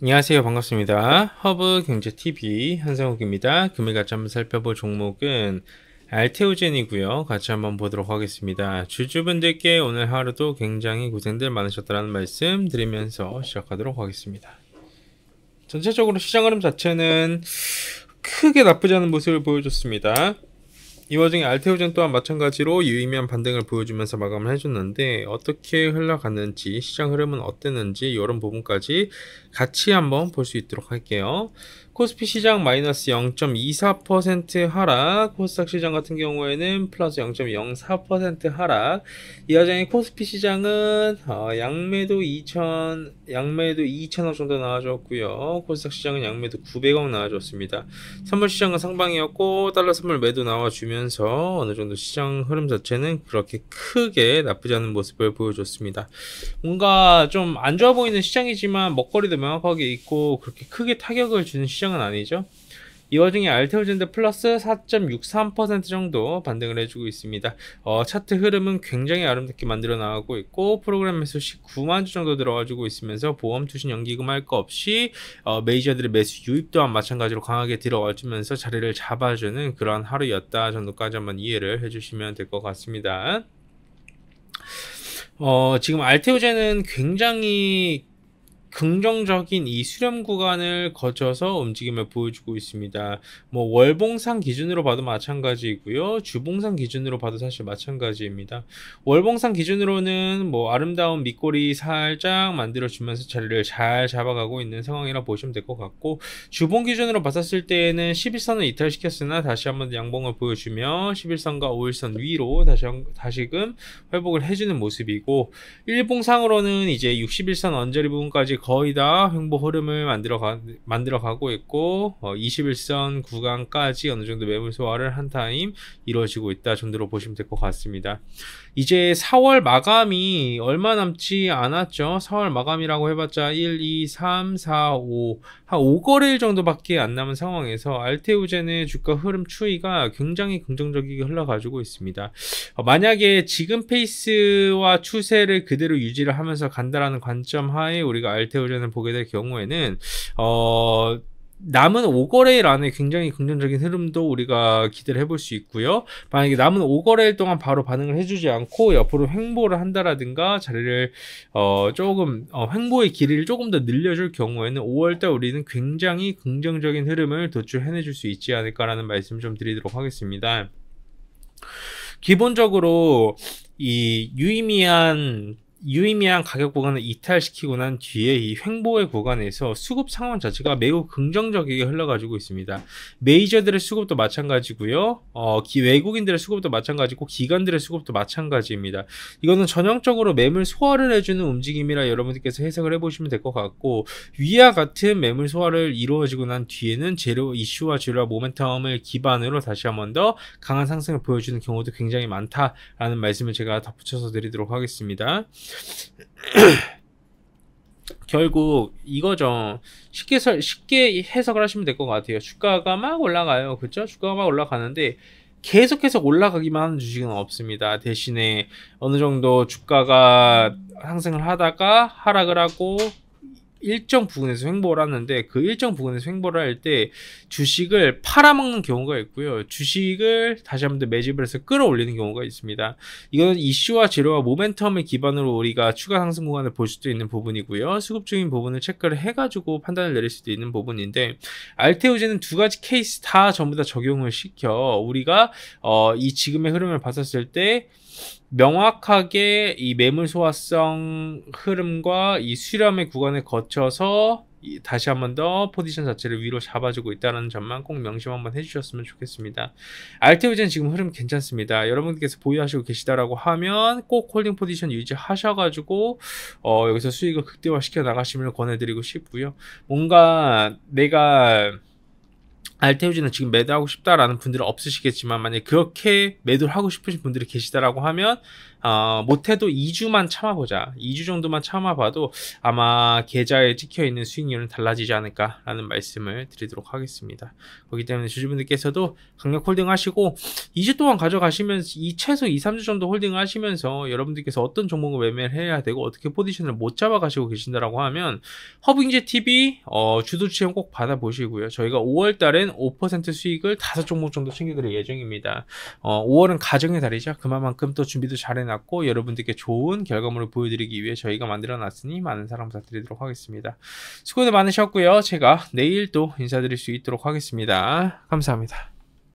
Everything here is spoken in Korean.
안녕하세요 반갑습니다 허브 경제TV 한상욱입니다 금일 같이 한번 살펴볼 종목은 알테오젠이고요 같이 한번 보도록 하겠습니다 주주분들께 오늘 하루도 굉장히 고생들 많으셨다는 말씀 드리면서 시작하도록 하겠습니다 전체적으로 시장 흐름 자체는 크게 나쁘지 않은 모습을 보여줬습니다 이 와중에 알테오젠 또한 마찬가지로 유의미한 반등을 보여주면서 마감을 해줬는데 어떻게 흘러갔는지 시장 흐름은 어땠는지 이런 부분까지 같이 한번 볼 수 있도록 할게요. 코스피 시장 마이너스 0.24% 하락, 코스닥 시장 같은 경우에는 플러스 0.04% 하락. 이 화장의 코스피 시장은 어, 양매도 2천 양매도 2천억 정도 나와줬고요. 코스닥 시장은 양매도 900억 나와줬습니다. 선물 시장은 상방이었고 달러 선물 매도 나와주면서 어느 정도 시장 흐름 자체는 그렇게 크게 나쁘지 않은 모습을 보여줬습니다. 뭔가 좀 안 좋아 보이는 시장이지만 먹거리도 명확하게 있고 그렇게 크게 타격을 주는 시장 수정은 아니죠. 이 와중에 알테오젠드 플러스 4.63% 정도 반등을 해주고 있습니다. 어, 차트 흐름은 굉장히 아름답게 만들어 나가고 있고 프로그램 매수 시 9만 주 정도 들어가지고 있으면서 보험 투신 연기금 할 거 없이 어, 메이저들의 매수 유입 또한 마찬가지로 강하게 들어와주면서 자리를 잡아주는 그런 하루였다 정도까지 한번 이해를 해주시면 될 것 같습니다. 어, 지금 알테오젠은 굉장히 긍정적인 이 수렴 구간을 거쳐서 움직임을 보여주고 있습니다. 뭐 월봉상 기준으로 봐도 마찬가지이고요. 주봉상 기준으로 봐도 사실 마찬가지입니다. 월봉상 기준으로는 뭐 아름다운 밑꼬리 살짝 만들어주면서 자리를 잘 잡아가고 있는 상황이라 보시면 될 것 같고 주봉 기준으로 봤었을 때에는 11선을 이탈시켰으나 다시 한번 양봉을 보여주며 11선과 5일선 위로 다시 한, 다시금 회복을 해주는 모습이고 일봉상으로는 이제 61선 언저리 부분까지 거의 다 횡보 흐름을 만들어 가, 만들어 가고 있고 어, 21선 구간까지 어느 정도 매물 소화를 한 타임 이루어지고 있다 정도로 보시면 될 것 같습니다. 이제 4월 마감이 얼마 남지 않았죠. 4월 마감이라고 해봤자 1, 2, 3, 4, 5, 한 5거래일 정도밖에 안 남은 상황에서 알테우젠의 주가 흐름 추이가 굉장히 긍정적이게 흘러가지고 있습니다. 어, 만약에 지금 페이스와 추세를 그대로 유지를 하면서 간다라는 관점 하에 우리가 알테우 메테오전을 보게 될 경우에는 어 남은 5거래일 안에 굉장히 긍정적인 흐름도 우리가 기대를 해볼 수 있고요. 만약에 남은 5거래일 동안 바로 반응을 해주지 않고 옆으로 횡보를 한다라든가 자리를 어 조금 어 횡보의 길이를 조금 더 늘려줄 경우에는 5월달 우리는 굉장히 긍정적인 흐름을 도출해내 줄 수 있지 않을까라는 말씀 좀 드리도록 하겠습니다. 기본적으로 이 유의미한 유의미한 가격 구간을 이탈시키고 난 뒤에 이 횡보의 구간에서 수급 상황 자체가 매우 긍정적이게 흘러가지고 있습니다. 메이저들의 수급도 마찬가지고요. 어, 기, 외국인들의 수급도 마찬가지고 기관들의 수급도 마찬가지입니다. 이거는 전형적으로 매물 소화를 해주는 움직임이라 여러분들께서 해석을 해보시면 될 것 같고 위와 같은 매물 소화를 이루어지고 난 뒤에는 재료 이슈와 재료와 모멘텀을 기반으로 다시 한번 더 강한 상승을 보여주는 경우도 굉장히 많다라는 말씀을 제가 덧붙여서 드리도록 하겠습니다. 결국 이거죠. 쉽게 설, 쉽게 해석을 하시면 될 것 같아요. 주가가 막 올라가요. 그죠 주가가 막 올라가는데 계속해서 올라가기만 하는 주식은 없습니다. 대신에 어느 정도 주가가 상승을 하다가 하락을 하고 일정 부분에서 횡보를 하는데 그 일정 부분에서 횡보를 할 때 주식을 팔아먹는 경우가 있고요. 주식을 다시 한번 매집을 해서 끌어올리는 경우가 있습니다. 이건 이슈와 재료와 모멘텀의 기반으로 우리가 추가 상승 구간을 볼 수도 있는 부분이고요. 수급 중인 부분을 체크를 해가지고 판단을 내릴 수도 있는 부분인데 알테오제는 두 가지 케이스 다 전부 다 적용을 시켜 우리가 어, 이 지금의 흐름을 봤었을 때 명확하게 이 매물 소화성 흐름과 이 수렴의 구간을 거쳐서 다시 한번 더 포지션 자체를 위로 잡아주고 있다는 점만 꼭 명심 한번 해주셨으면 좋겠습니다. 알테오젠 지금 흐름 괜찮습니다. 여러분께서 들 보유하시고 계시다라고 하면 꼭 홀딩 포지션 유지하셔가지고 어, 여기서 수익을 극대화시켜 나가시면 권해드리고 싶고요. 뭔가 내가 알테오지는 지금 매도하고 싶다라는 분들은 없으시겠지만 만약 그렇게 매도를 하고 싶으신 분들이 계시다라고 하면 어, 못해도 2주만 참아보자. 2주 정도만 참아봐도 아마 계좌에 찍혀 있는 수익률은 달라지지 않을까라는 말씀을 드리도록 하겠습니다. 그렇기 때문에 주주분들께서도 강력 홀딩 하시고 2주 동안 가져가시면서 이 최소 2, 3주 정도 홀딩 하시면서 여러분들께서 어떤 종목을 매매를 해야 되고 어떻게 포지션을 못 잡아 가시고 계신다라고 하면 허브인제 TV 어, 주도 체험꼭 받아보시고요. 저희가 5월 달엔 5% 수익을 5종목 정도 챙겨드릴 예정입니다. 어, 5월은 가정의 달이죠. 그만큼 또 준비도 잘해 해놨고 여러분들께 좋은 결과물을 보여드리기 위해 저희가 만들어놨으니 많은 사랑 부탁드리도록 하겠습니다. 수고들 많으셨고요. 제가 내일 또 인사드릴 수 있도록 하겠습니다. 감사합니다.